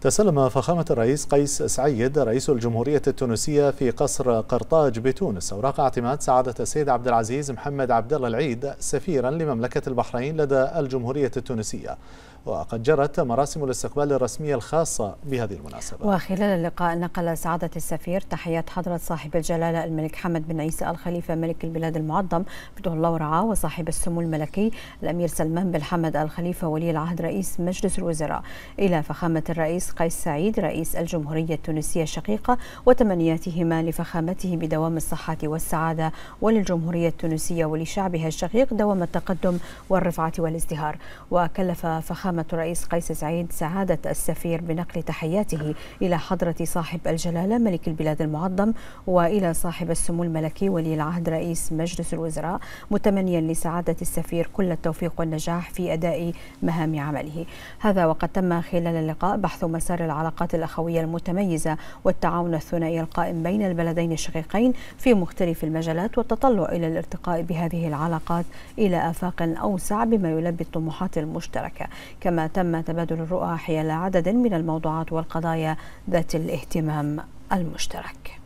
تسلم فخامة الرئيس قيس سعيد رئيس الجمهورية التونسية في قصر قرطاج بتونس أوراق اعتماد سعادة السيد عبد العزيز محمد عبد الله العيد سفيرا لمملكة البحرين لدى الجمهورية التونسية وقد جرت مراسم الاستقبال الرسمية الخاصة بهذه المناسبة وخلال اللقاء نقل سعادة السفير تحيات حضرة صاحب الجلالة الملك حمد بن عيسى الخليفة ملك البلاد المعظم فتح الله ورعاه وصاحب السمو الملكي الأمير سلمان بن حمد الخليفة ولي العهد رئيس مجلس الوزراء إلى فخامة الرئيس قيس سعيد رئيس الجمهورية التونسية الشقيقة وتمنياتهما لفخامته بدوام الصحة والسعادة وللجمهورية التونسية ولشعبها الشقيق دوام التقدم والرفعة والازدهار وكلف فخامة الرئيس قيس سعيد سعادة السفير بنقل تحياته إلى حضرة صاحب الجلالة ملك البلاد المعظم وإلى صاحب السمو الملكي ولي العهد رئيس مجلس الوزراء متمنيا لسعادة السفير كل التوفيق والنجاح في أداء مهام عمله هذا وقد تم خلال اللقاء بحث مسار العلاقات الأخوية المتميزة والتعاون الثنائي القائم بين البلدين الشقيقين في مختلف المجالات والتطلع إلى الارتقاء بهذه العلاقات إلى آفاق أوسع بما يلبي الطموحات المشتركة كما تم تبادل الرؤى حيال عدد من الموضوعات والقضايا ذات الاهتمام المشترك